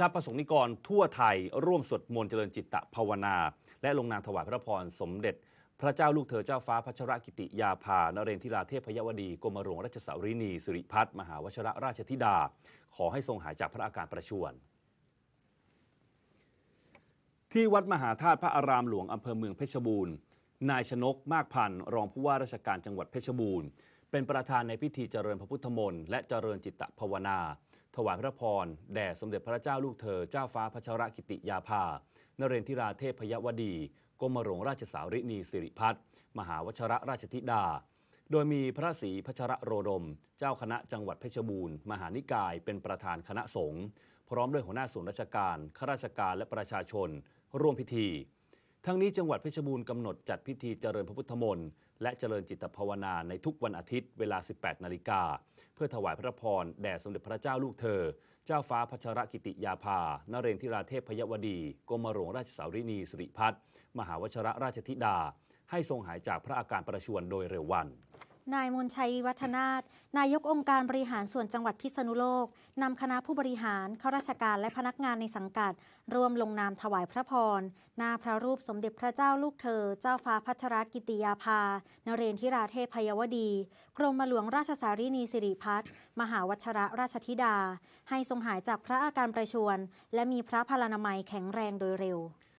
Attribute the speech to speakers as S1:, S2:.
S1: พ้าประสงค์นิกรทั่วไทยร่วมสวดมนต์เจริญจิตตภาวนา และลงนามถวายพระพรสมเด็จ พระเจ้าลูกเธอเจ้าฟ้าพัชรกิติยาภานเรนทิราเทพยวดีกรมหลวงราชสารินี สิริพัฒมหาวชระราชธิดาขอให้ทรงหายจากพระอาการประชวรที่วัดมหาธาตุพระอารามหลวงอำเภอเมืองเพชรบูรณ์ นายชนกมากพันธ์รองผู้ว่าราชการจังหวัดเพชรบูรณ์เป็นประธานในพิธีเจริญพระพุทธมนต์และเจริญจิตตภาวนา ถวายพระพรแด่สมเด็จพระเจ้าลูกเธอเจ้าฟ้าพระชรกิติยาภานเรนทิราเทพยวดีกรมหลวงราชสาริณี สิริพัฒน์มหาวชระราชธิดา โดยมีพระศรีพระชระโรดม เจ้าคณะจังหวัดเพชรบูรณ์มหานิกายเป็นประธานคณะสงฆ์พร้อมด้วยหัวหน้าส่วนราชการข้าราชการและประชาชน ร่วมพิธีทั้งนี้จังหวัดเพชรบูรณ์กำหนดจัดพิธีเจริญพระพุทธมนต์และเจริญจิตภาวนาในทุกวันอาทิตย์เวลา 18 นาฬิกาเพื่อถวายพระพรแด่สมเด็จพระเจ้าลูกเธอ เจ้าฟ้าพัชรกิติยาภานเรนทิราเทพพยวดีกรมหลวงราชสารินีสุริพัฒน์มหาวชระราชธิดา ให้ทรงหายจากพระอาการประชวรโดยเร็ววัน
S2: นายมนชัยวัฒนาตนายกองค์การบริหารส่วนจังหวัดพิษณุโลก นำคณะผู้บริหารข้าราชการและพนักงานในสังกัดร่วมลงนามถวายพระพรหน้าพระรูปสมเด็จพระเจ้าลูกเธอ เจ้าฟ้าพัชรกิติยาภานเรนทิราเทพยวดี กรมหลวงราชสารีนีสิริพัฒมหาวัชระราชธิดา ให้ทรงหายจากพระอาการประชวนและมีพระพลานามัยแข็งแรงโดยเร็ว